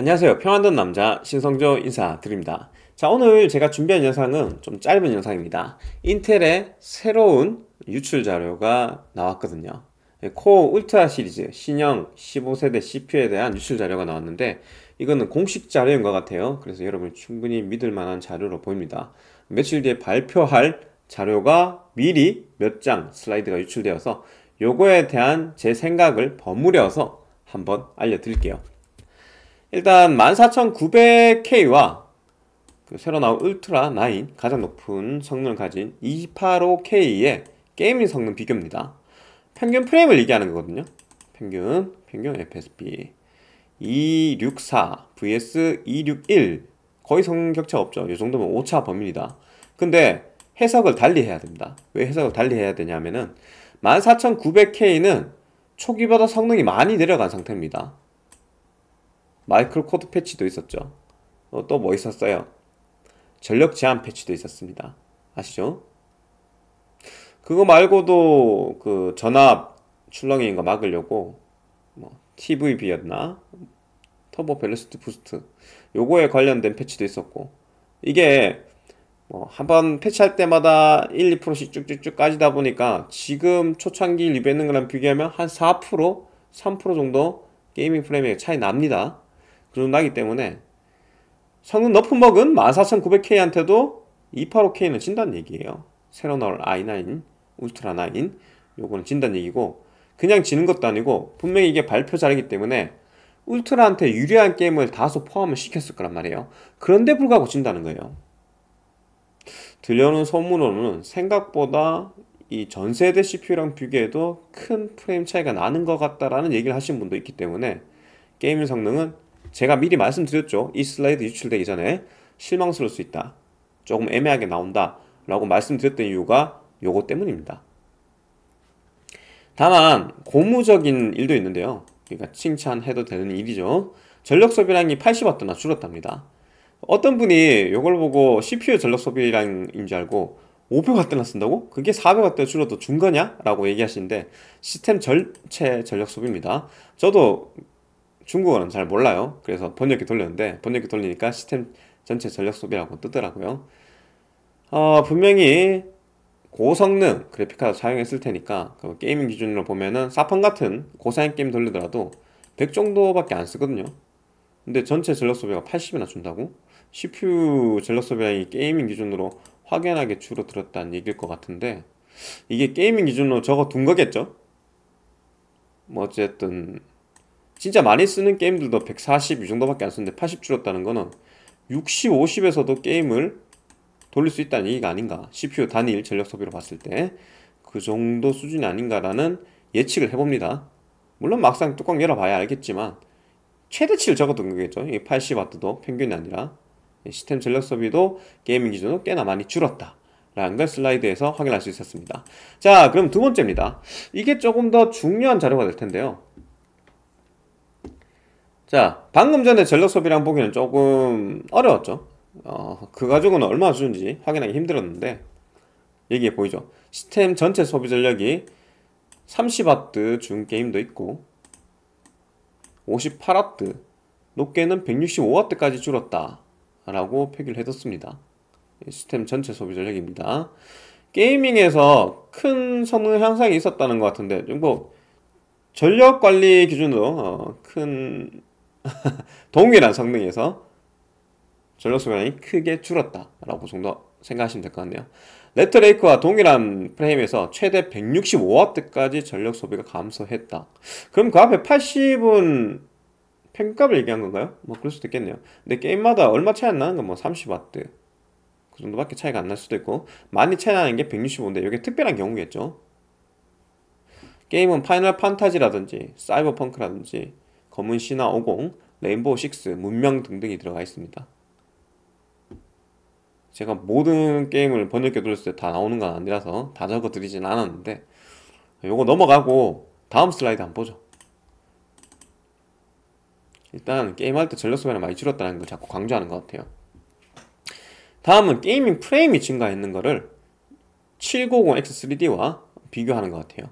안녕하세요 평안던 남자 신성조 인사드립니다 자 오늘 제가 준비한 영상은 좀 짧은 영상입니다 인텔의 새로운 유출 자료가 나왔거든요 예, 코어 울트라 시리즈 신형 15세대 CPU에 대한 유출 자료가 나왔는데 이거는 공식 자료인 것 같아요 그래서 여러분 충분히 믿을 만한 자료로 보입니다 며칠 뒤에 발표할 자료가 미리 몇 장 슬라이드가 유출되어서 요거에 대한 제 생각을 버무려서 한번 알려드릴게요 일단 14900K와 그 새로 나온 울트라 9 가장 높은 성능을 가진 285K의 게이밍 성능 비교입니다. 평균 프레임을 얘기하는 거거든요. 평균, 평균 FSP 264 vs 261 거의 성능 격차 없죠. 이 정도면 5차 범위이다. 근데 해석을 달리 해야 됩니다. 왜 해석을 달리 해야 되냐면은 14900K는 초기보다 성능이 많이 내려간 상태입니다. 마이크로 코드 패치도 있었죠. 어, 또 뭐 있었어요? 전력 제한 패치도 있었습니다. 아시죠? 그거 말고도 그 전압 출렁이인 거 막으려고 뭐 TVB였나? 터보 밸런스트 부스트 요거에 관련된 패치도 있었고 이게 뭐 한번 패치할 때마다 1, 2%씩 쭉쭉쭉 까지다 보니까 지금 초창기 리베는거랑 비교하면 한 4%, 3% 정도 게이밍 프레임의 차이 납니다. 그 정도 나기 때문에 성능 높은 먹은 14900K한테도 285K는 진단 얘기예요. 새로널 i9, 울트라 9 요거는 진단 얘기고 그냥 지는 것도 아니고 분명히 이게 발표 자리이기 때문에 울트라한테 유리한 게임을 다소 포함을 시켰을 거란 말이에요. 그런데 불구하고 진다는 거예요. 들려오는 소문으로는 생각보다 이 전세대 CPU랑 비교해도 큰 프레임 차이가 나는 것 같다라는 얘기를 하신 분도 있기 때문에 게임 성능은 제가 미리 말씀드렸죠. 이 슬라이드 유출되기 전에 실망스러울 수 있다. 조금 애매하게 나온다. 라고 말씀드렸던 이유가 요거 때문입니다. 다만 고무적인 일도 있는데요. 그러니까 칭찬해도 되는 일이죠. 전력 소비량이 80W나 줄었답니다. 어떤 분이 요걸 보고 CPU 전력 소비량인 줄 알고 500W나 쓴다고? 그게 400W 줄어도 준 거냐? 라고 얘기하시는데 시스템 전체 전력 소비입니다. 저도 중국어는 잘 몰라요. 그래서 번역기 돌렸는데 번역기 돌리니까 시스템 전체 전력 소비라고 뜨더라고요. 어, 분명히 고성능 그래픽카드 사용했을 테니까 그 게이밍 기준으로 보면은 사펑 같은 고사양 게임 돌리더라도 100 정도밖에 안 쓰거든요. 근데 전체 전력 소비가 80이나 준다고? CPU 전력 소비량이 게이밍 기준으로 확연하게 줄어들었다는 얘기일 것 같은데 이게 게이밍 기준으로 적어 둔 거겠죠? 뭐 어쨌든 진짜 많이 쓰는 게임들도 140 이 정도밖에 안 쓰는데 80줄었다는 거는 60, 50에서도 게임을 돌릴 수 있다는 얘기가 아닌가 CPU 단일 전력 소비로 봤을 때 그 정도 수준이 아닌가라는 예측을 해봅니다 물론 막상 뚜껑 열어봐야 알겠지만 최대치를 적어둔 거겠죠 80W도 평균이 아니라 시스템 전력 소비도 게이밍 기준으로 꽤나 많이 줄었다 라는 걸 슬라이드에서 확인할 수 있었습니다 자 그럼 두 번째입니다 이게 조금 더 중요한 자료가 될 텐데요 자, 방금 전에 전력 소비량 보기는 조금 어려웠죠. 어, 그가족은 얼마 주는지 확인하기 힘들었는데 여기에 보이죠. 시스템 전체 소비 전력이 30W 준 게임도 있고 58W, 높게는 165W까지 줄었다 라고 표기를 해뒀습니다. 시스템 전체 소비 전력입니다. 게이밍에서 큰 성능 향상이 있었다는 것 같은데 뭐 전력 관리 기준으로 어, 큰 동일한 성능에서 전력 소비량이 크게 줄었다 라고 정도 생각하시면 될 것 같네요 레트레이크와 동일한 프레임에서 최대 165W까지 전력 소비가 감소했다 그럼 그 앞에 80은 평값을 얘기한 건가요? 뭐 그럴 수도 있겠네요 근데 게임마다 얼마 차이 안 나는 건 뭐 30W 그 정도밖에 차이가 안 날 수도 있고 많이 차이 나는 게 165인데 이게 특별한 경우겠죠 게임은 파이널 판타지라든지 사이버펑크라든지 검은 신화 50, 레인보우 6, 문명 등등이 들어가 있습니다. 제가 모든 게임을 번역해 돌렸을 때 다 나오는 건 아니라서 다 적어 드리진 않았는데 요거 넘어가고 다음 슬라이드 한번 보죠. 일단 게임할 때 전력 소비는 많이 줄었다는 걸 자꾸 강조하는 것 같아요. 다음은 게이밍 프레임이 증가했는 거를 790X3D와 비교하는 것 같아요.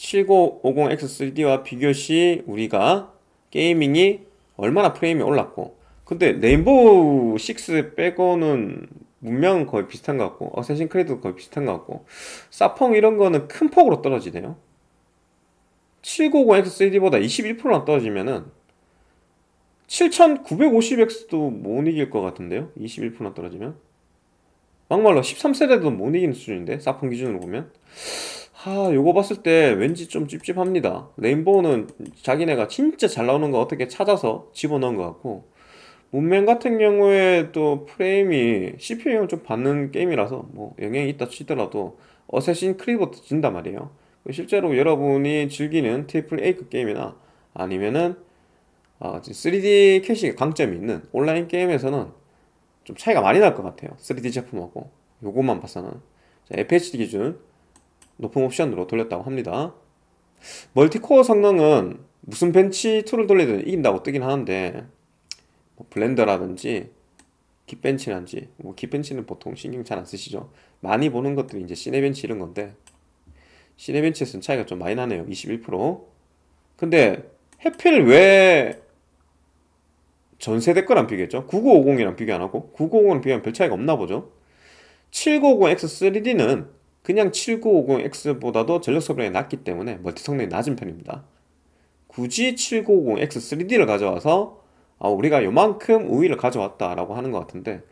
7950X3D와 비교시 우리가 게이밍이 얼마나 프레임이 올랐고 근데 네임보6 빼고는 문명은 거의 비슷한 것 같고 어쌔신 크리드도 거의 비슷한 것 같고 사펑 이런 거는 큰 폭으로 떨어지네요 790X3D보다 5 21%나 떨어지면은 7950X도 못 이길 것 같은데요 21%나 떨어지면 막말로 13세대도 못 이기는 수준인데 사펑 기준으로 보면 하 요거 봤을 때 왠지 좀 찝찝합니다 레인보우는 자기네가 진짜 잘 나오는 거 어떻게 찾아서 집어넣은 것 같고 문맹 같은 경우에 또 프레임이 c p u 형좀 받는 게임이라서 뭐 영향이 있다 치더라도 어쌔신 크리버트 진단 말이에요 실제로 여러분이 즐기는 트리플 A급 그 게임이나 아니면은 3D 아, 캐시 강점이 있는 온라인 게임에서는 좀 차이가 많이 날 것 같아요 3D 제품하고 요것만 봐서는 자, FHD 기준 높은 옵션으로 돌렸다고 합니다. 멀티코어 성능은 무슨 벤치 툴를 돌리든 이긴다고 뜨긴 하는데 뭐 블렌더라든지 깃벤치라든지뭐 깃벤치는 보통 신경 잘 안 쓰시죠 많이 보는 것들이 이제 시네벤치 이런 건데 시네벤치에서는 차이가 좀 많이 나네요 21% 근데 해필 왜 전세대 거랑 비교했죠? 9950이랑 비교 안 하고 9950은 비교하면 별 차이가 없나 보죠 7950X3D는 그냥 7950X보다도 전력 소비량이 낮기 때문에 멀티 성능이 낮은 편입니다. 굳이 7950X 3D를 가져와서 아, 우리가 요만큼 우위를 가져왔다라고 하는 것 같은데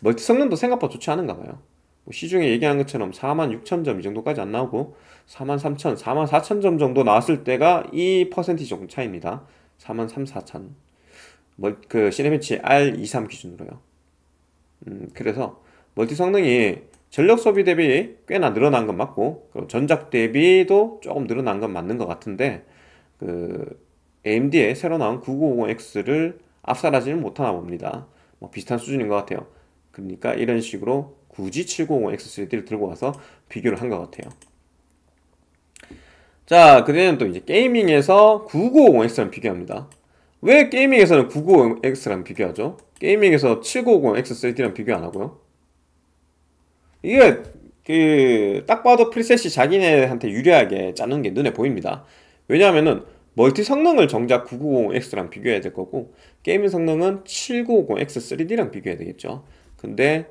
멀티 성능도 생각보다 좋지 않은가 봐요. 뭐 시중에 얘기한 것처럼 46,000점 이 정도까지 안 나오고 43,000, 44,000점 정도 나왔을 때가 이퍼센티 정도 차이입니다. 43,400. 그 시네벤치 R23 기준으로요. 음, 그래서 멀티 성능이 전력 소비 대비 꽤나 늘어난 건 맞고 그 전작 대비도 조금 늘어난 건 맞는 것 같은데 그 AMD의 새로 나온 9950X를 앞사라지는 못하나 봅니다. 뭐 비슷한 수준인 것 같아요. 그러니까 이런 식으로 굳이 7950X3D를 들고 와서 비교를 한 것 같아요. 자, 그다음에 또 이제 게이밍에서 9950X랑 비교합니다. 왜 게이밍에서는 9950X랑 비교하죠? 게이밍에서 7950X3D랑 비교 안 하고요. 이게 그딱 봐도 프리셋이 자기네한테 유리하게 짜는 게 눈에 보입니다. 왜냐하면은 멀티 성능을 정작 990X랑 비교해야 될 거고 게이밍 성능은 790X 3D랑 비교해야 되겠죠. 근데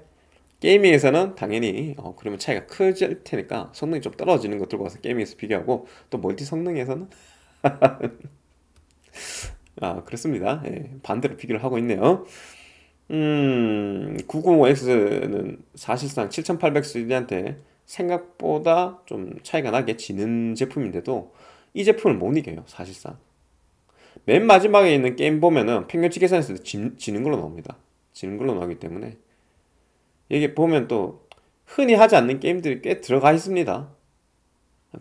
게이밍에서는 당연히 어, 그러면 차이가 클 테니까 성능이 좀 떨어지는 것 들고 서 게이밍에서 비교하고 또 멀티 성능에서는 아 그렇습니다. 예, 반대로 비교를 하고 있네요. 음, 905X는 사실상 7800시리한테 생각보다 좀 차이가 나게 지는 제품인데도 이 제품을 못 이겨요, 사실상. 맨 마지막에 있는 게임 보면은 평균치 계산했을 때 지, 지는 걸로 나옵니다. 지는 걸로 나오기 때문에. 여기 보면 또 흔히 하지 않는 게임들이 꽤 들어가 있습니다.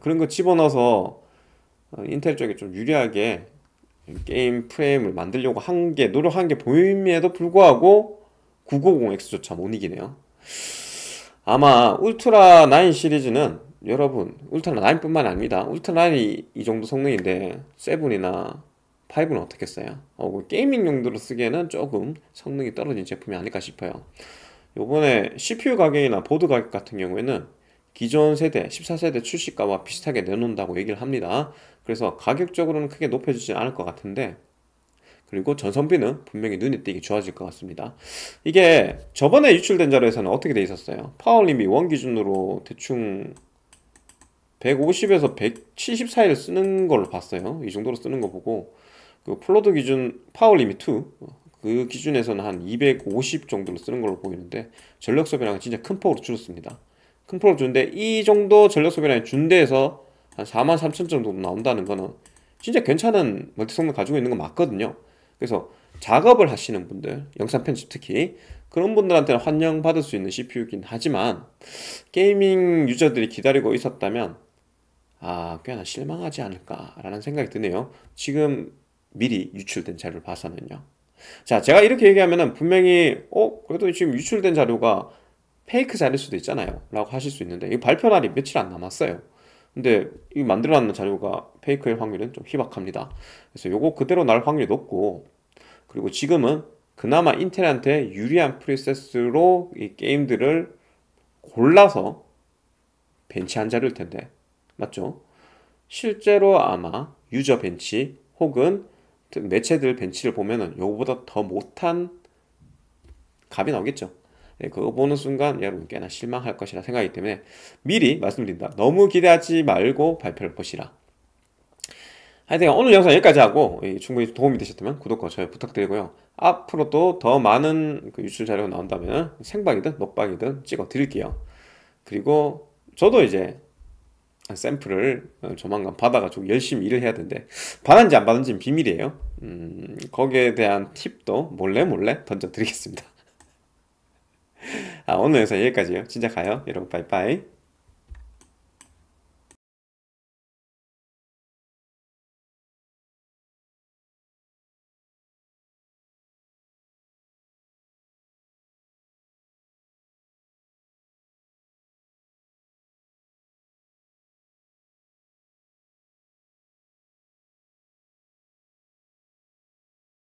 그런 거 집어넣어서 어, 인텔 쪽에 좀 유리하게 게임 프레임을 만들려고 한 게 노력한 게 보임에도 불구하고 950X조차 못 이기네요. 아마 울트라 9 시리즈는 여러분 울트라 9뿐만 아닙니다. 울트라 9이 이 정도 성능인데 7이나 5는 어떻겠어요? 어, 그 게이밍 용도로 쓰기에는 조금 성능이 떨어진 제품이 아닐까 싶어요. 요번에 CPU 가격이나 보드 가격 같은 경우에는 기존 세대 14세대 출시가와 비슷하게 내놓는다고 얘기를 합니다. 그래서 가격적으로는 크게 높여주지 않을 것 같은데 그리고 전선비는 분명히 눈에 띄게 좋아질 것 같습니다. 이게 저번에 유출된 자료에서는 어떻게 돼 있었어요? 파워림이 원 기준으로 대충 150에서 170 사이를 쓰는 걸로 봤어요. 이 정도로 쓰는 거 보고 그 플로드 기준 파워리미 2그 기준에서는 한 250 정도로 쓰는 걸로 보이는데 전력 소비량은 진짜 큰 폭으로 줄었습니다. 큰 프로 는데이 정도 전력 소비량이 준대에서 한 4 3 0 0 0 정도 나온다는 거는 진짜 괜찮은 멀티 성능 가지고 있는 거 맞거든요 그래서 작업을 하시는 분들 영상 편집 특히 그런 분들한테는 환영받을 수 있는 CPU긴 하지만 게이밍 유저들이 기다리고 있었다면 아 꽤나 실망하지 않을까라는 생각이 드네요 지금 미리 유출된 자료를 봐서는요 자 제가 이렇게 얘기하면은 분명히 어 그래도 지금 유출된 자료가 페이크 자료일 수도 있잖아요. 라고 하실 수 있는데, 이 발표 날이 며칠 안 남았어요. 근데 이 만들어놨는 자료가 페이크일 확률은 좀 희박합니다. 그래서 요거 그대로 날 확률이 높고, 그리고 지금은 그나마 인텔한테 유리한 프리세스로 이 게임들을 골라서 벤치한 자료일 텐데, 맞죠? 실제로 아마 유저 벤치 혹은 매체들 벤치를 보면은 요거보다 더 못한 값이 나오겠죠. 네, 그거 보는 순간 여러분 꽤나 실망할 것이라 생각하기 때문에 미리 말씀드린다. 너무 기대하지 말고 발표를 보시라. 하여튼 오늘 영상 여기까지 하고 충분히 도움이 되셨다면 구독과 좋아요 부탁드리고요. 앞으로도 더 많은 그 유출 자료가 나온다면 생방이든 녹방이든 찍어 드릴게요. 그리고 저도 이제 샘플을 어, 조만간 받아가지고 열심히 일을 해야 되는데 받았는지 안 받았는지는 비밀이에요. 음, 거기에 대한 팁도 몰래 몰래 던져 드리겠습니다. 아, 오늘 영상 여기까지요. 진짜 가요. 여러분, 빠이빠이.